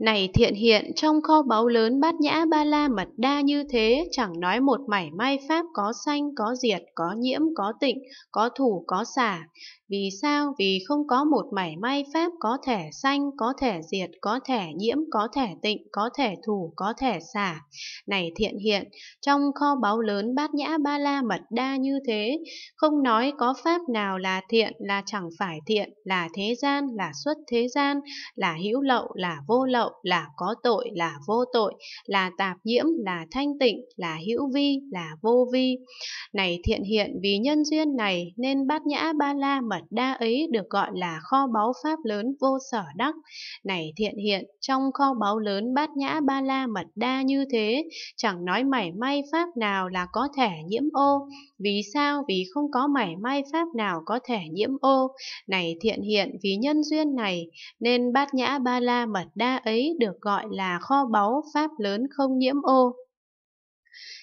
Này thiện hiện trong kho báu lớn bát nhã ba la mật đa như thế chẳng nói một mảy may pháp có sanh, có diệt, có nhiễm, có tịnh, có thủ, có xả. Vì sao? Vì không có một mảy may pháp có thể sanh, có thể diệt, có thể nhiễm, có thể tịnh, có thể thủ, có thể xả. Này thiện hiện, trong kho báu lớn bát nhã ba la mật đa như thế, không nói có pháp nào là thiện, là chẳng phải thiện, là thế gian, là xuất thế gian, là hữu lậu, là vô lậu, động là có tội, là vô tội, là tạp nhiễm, là thanh tịnh, là hữu vi, là vô vi. Này thiện hiện vì nhân duyên này nên bát nhã ba la mật đa ấy được gọi là kho báu pháp lớn vô sở đắc. Này thiện hiện, trong kho báu lớn bát nhã ba la mật đa như thế, chẳng nói mảy may pháp nào là có thể nhiễm ô. Vì sao? Vì không có mảy may pháp nào có thể nhiễm ô. Này thiện hiện vì nhân duyên này nên bát nhã ba la mật đa ấy ấy được gọi là kho báu pháp lớn không nhiễm ô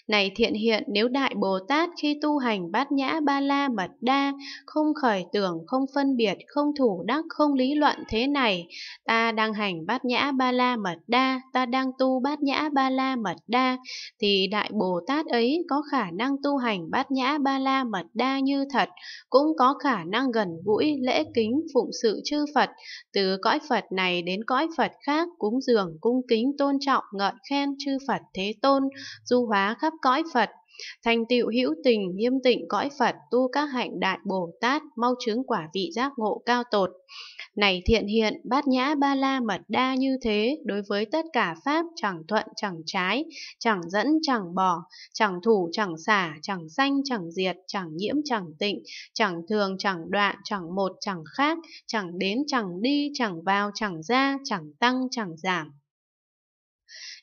này thiện hiện nếu Đại Bồ Tát khi tu hành bát nhã ba la mật đa, không khởi tưởng, không phân biệt, không thủ đắc, không lý luận thế này, ta đang hành bát nhã ba la mật đa, ta đang tu bát nhã ba la mật đa, thì Đại Bồ Tát ấy có khả năng tu hành bát nhã ba la mật đa như thật, cũng có khả năng gần gũi lễ kính phụng sự chư Phật, từ cõi Phật này đến cõi Phật khác cúng dường cung kính tôn trọng ngợi khen chư Phật Thế Tôn, du hóa khắp cõi Phật, thành tựu hữu tình nghiêm tịnh cõi Phật, tu các hạnh đại Bồ Tát, mau chứng quả vị giác ngộ cao tột. Này thiện hiện, bát nhã ba la mật đa như thế, đối với tất cả pháp chẳng thuận chẳng trái, chẳng dẫn chẳng bỏ, chẳng thủ chẳng xả, chẳng sanh chẳng diệt, chẳng nhiễm chẳng tịnh, chẳng thường chẳng đoạn, chẳng một chẳng khác, chẳng đến chẳng đi, chẳng vào chẳng ra, chẳng tăng chẳng giảm.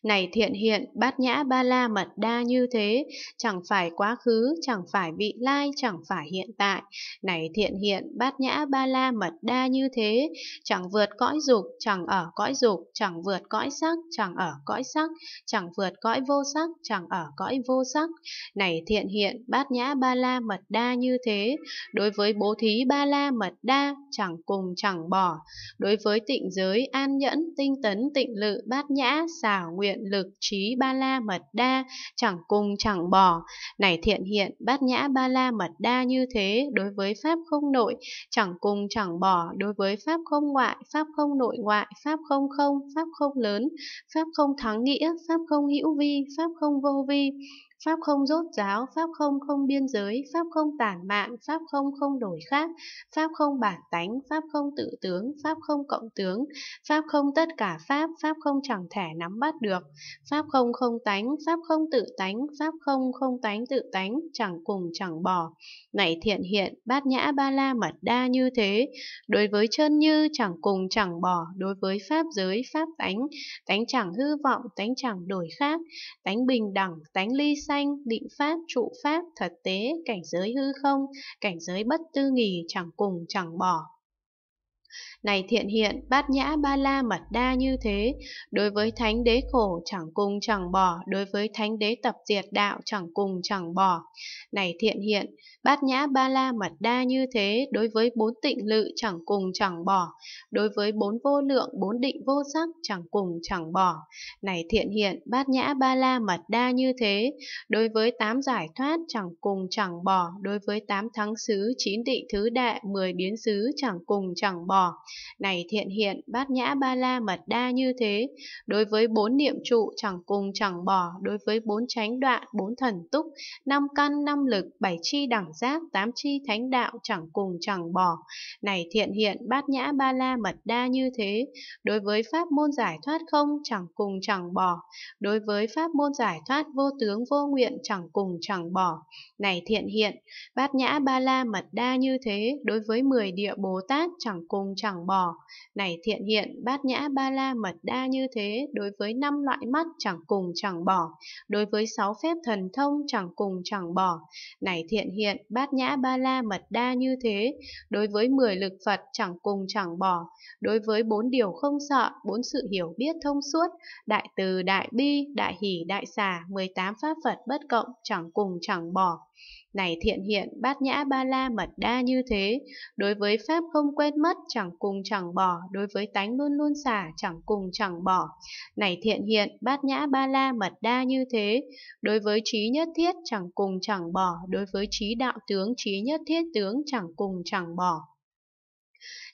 Này thiện hiện, bát nhã ba la mật đa như thế, chẳng phải quá khứ, chẳng phải vị lai, chẳng phải hiện tại. Này thiện hiện, bát nhã ba la mật đa như thế, chẳng vượt cõi dục, chẳng ở cõi dục, chẳng vượt cõi sắc, chẳng ở cõi sắc, chẳng vượt cõi vô sắc, chẳng ở cõi vô sắc. Này thiện hiện, bát nhã ba la mật đa như thế, đối với bố thí ba la mật đa, chẳng cùng chẳng bỏ. Đối với tịnh giới, an nhẫn, tinh tấn, tịnh lự, bát nhã, xảo nguyện, nguyện lực trí ba la mật đa, chẳng cùng chẳng bỏ. Này thiện hiện, bát nhã ba la mật đa như thế đối với pháp không nội, chẳng cùng chẳng bỏ đối với pháp không ngoại, pháp không nội ngoại, pháp không không, pháp không lớn, pháp không thắng nghĩa, pháp không hữu vi, pháp không vô vi. Pháp không rốt ráo, Pháp không không biên giới, Pháp không tản mạn, Pháp không không đổi khác, Pháp không bản tánh, Pháp không tự tướng, Pháp không cộng tướng, Pháp không tất cả Pháp, Pháp không chẳng thể nắm bắt được, Pháp không không tánh, Pháp không tự tánh, Pháp không không tánh tự tánh, chẳng cùng chẳng bỏ. Này thiện hiện, bát nhã ba la mật đa như thế, đối với chân như chẳng cùng chẳng bỏ, đối với Pháp giới, Pháp tánh, tánh chẳng hư vọng, tánh chẳng đổi khác, tánh bình đẳng, tánh ly xa, sanh, định pháp, trụ pháp, thật tế, cảnh giới hư không, cảnh giới bất tư nghì, chẳng cùng, chẳng bỏ. Này thiện hiện, bát nhã ba la mật đa như thế, đối với thánh đế khổ chẳng cùng chẳng bỏ, đối với thánh đế tập diệt đạo chẳng cùng chẳng bỏ. Này thiện hiện, bát nhã ba la mật đa như thế, đối với bốn tịnh lự chẳng cùng chẳng bỏ, đối với bốn vô lượng, bốn định vô sắc chẳng cùng chẳng bỏ. Này thiện hiện, bát nhã ba la mật đa như thế, đối với tám giải thoát chẳng cùng chẳng bỏ, đối với tám thắng xứ, chín định thứ đệ mười biến xứ chẳng cùng chẳng bỏ này thiện hiện, bát nhã ba la mật đa như thế, đối với bốn niệm trụ chẳng cùng chẳng bỏ, đối với bốn chánh đoạn, bốn thần túc, năm căn, năm lực, bảy chi đẳng giác, tám chi thánh đạo chẳng cùng chẳng bỏ, này thiện hiện, bát nhã ba la mật đa như thế, đối với pháp môn giải thoát không chẳng cùng chẳng bỏ, đối với pháp môn giải thoát vô tướng vô nguyện chẳng cùng chẳng bỏ, này thiện hiện, bát nhã ba la mật đa như thế, đối với mười địa Bồ Tát chẳng cùng chẳng bò. Này thiện hiện, bát nhã ba la mật đa như thế, đối với năm loại mắt chẳng cùng chẳng bỏ, đối với sáu phép thần thông chẳng cùng chẳng bỏ. Này thiện hiện, bát nhã ba la mật đa như thế, đối với mười lực Phật chẳng cùng chẳng bỏ, đối với bốn điều không sợ, bốn sự hiểu biết thông suốt, đại từ, đại bi, đại hỷ, đại xả, tám pháp Phật bất cộng chẳng cùng chẳng bỏ này thiện hiện bát nhã ba la mật đa như thế, đối với pháp không quên mất chẳng cùng chẳng bỏ, đối với tánh luôn luôn xả chẳng cùng chẳng bỏ. Này thiện hiện bát nhã ba la mật đa như thế, đối với trí nhất thiết chẳng cùng chẳng bỏ, đối với trí đạo tướng trí nhất thiết tướng chẳng cùng chẳng bỏ.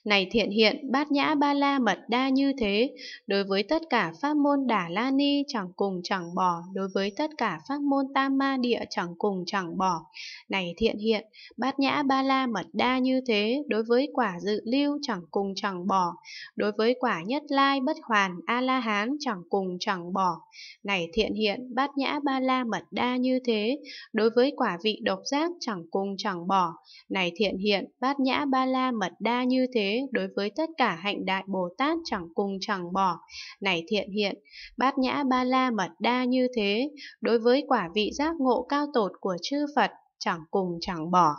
Này thiện hiện, bát nhã ba la mật đa như thế, đối với tất cả pháp môn đà la ni chẳng cùng chẳng bỏ, đối với tất cả pháp môn tam ma địa chẳng cùng chẳng bỏ. Này thiện hiện, bát nhã ba la mật đa như thế, đối với quả dự lưu chẳng cùng chẳng bỏ, đối với quả nhất lai bất hoàn a la hán chẳng cùng chẳng bỏ. Này thiện hiện, bát nhã ba la mật đa như thế, đối với quả vị độc giác chẳng cùng chẳng bỏ. Này thiện hiện, bát nhã ba la mật đa như như thế đối với tất cả hạnh đại Bồ Tát chẳng cùng chẳng bỏ. Này thiện hiện, bát nhã ba la mật đa như thế, đối với quả vị giác ngộ cao tột của chư Phật chẳng cùng chẳng bỏ.